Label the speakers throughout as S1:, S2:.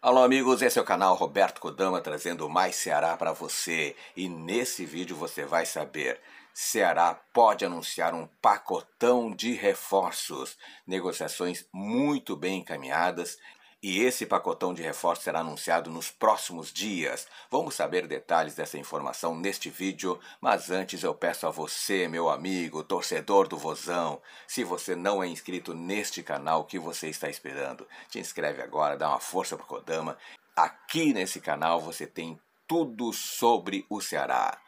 S1: Alô amigos, esse é o canal Roberto Kodama trazendo mais Ceará para você e nesse vídeo você vai saber Ceará pode anunciar um pacotão de reforços, negociações muito bem encaminhadas e esse pacotão de reforço será anunciado nos próximos dias. Vamos saber detalhes dessa informação neste vídeo, mas antes eu peço a você, meu amigo, torcedor do Vozão, se você não é inscrito neste canal, o que você está esperando? Te inscreve agora, dá uma força pro Kodama. Aqui nesse canal você tem tudo sobre o Ceará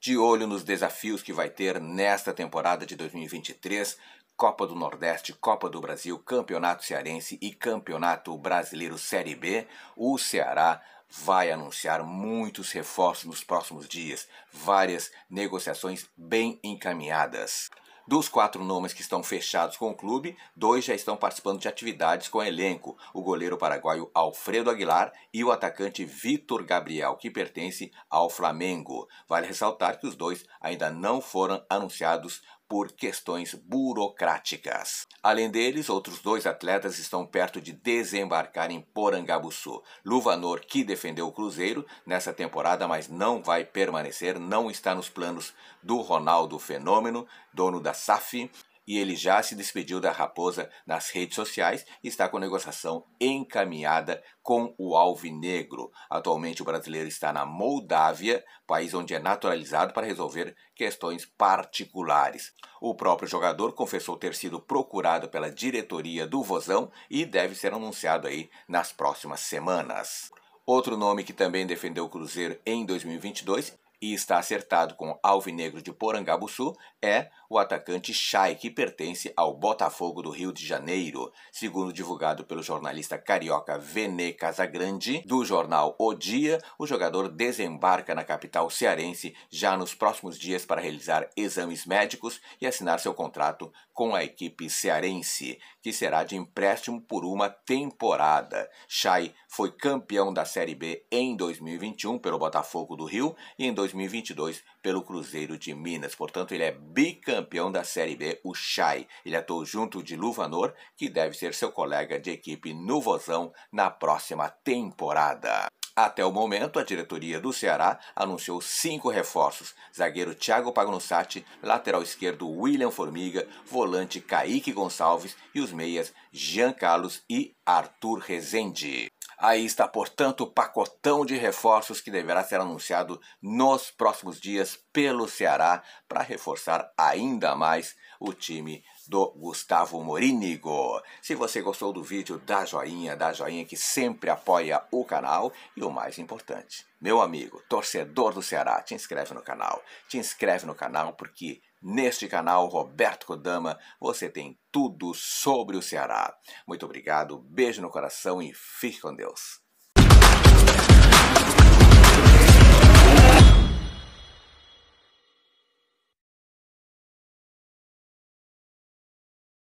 S1: de olho nos desafios que vai ter nesta temporada de 2023. Copa do Nordeste, Copa do Brasil, Campeonato Cearense e Campeonato Brasileiro Série B, o Ceará vai anunciar muitos reforços nos próximos dias, várias negociações bem encaminhadas. Dos quatro nomes que estão fechados com o clube, dois já estão participando de atividades com elenco: o goleiro paraguaio Alfredo Aguilar e o atacante Vitor Gabriel, que pertence ao Flamengo. Vale ressaltar que os dois ainda não foram anunciados por questões burocráticas. Além deles, outros dois atletas estão perto de desembarcar em Porangabuçu. Luvanor, que defendeu o Cruzeiro nessa temporada, mas não vai permanecer, não está nos planos do Ronaldo Fenômeno, dono da SAF e ele já se despediu da Raposa nas redes sociais e está com negociação encaminhada com o Alvinegro. Atualmente o brasileiro está na Moldávia, país onde é naturalizado para resolver questões particulares. O próprio jogador confessou ter sido procurado pela diretoria do Vozão e deve ser anunciado aí nas próximas semanas. Outro nome que também defendeu o Cruzeiro em 2022 e está acertado com Alvinegro de Porangabuçu é o atacante Chay, que pertence ao Botafogo do Rio de Janeiro, segundo divulgado pelo jornalista carioca Vene Casagrande do jornal O Dia, o jogador desembarca na capital cearense já nos próximos dias para realizar exames médicos e assinar seu contrato com a equipe cearense, que será de empréstimo por uma temporada. Chay foi campeão da Série B em 2021 pelo Botafogo do Rio e em 2022 pelo Cruzeiro de Minas. Portanto, ele é bicampeão da Série B, o Chay. Ele atuou junto de Luvanor, que deve ser seu colega de equipe no Vozão na próxima temporada. Até o momento, a diretoria do Ceará anunciou cinco reforços: zagueiro Thiago Pagnussati, lateral esquerdo William Formiga, volante Kaique Gonçalves e os meias Jean Carlos e Arthur Rezende. Aí está, portanto, o pacotão de reforços que deverá ser anunciado nos próximos dias pelo Ceará para reforçar ainda mais o time do Gustavo Morínigo. Se você gostou do vídeo, dá joinha, dá joinha que sempre apoia o canal e o mais importante, meu amigo, torcedor do Ceará, te inscreve no canal. Te inscreve no canal porque Neste canal, Roberto Kodama, você tem tudo sobre o Ceará. Muito obrigado, beijo no coração e fique com Deus.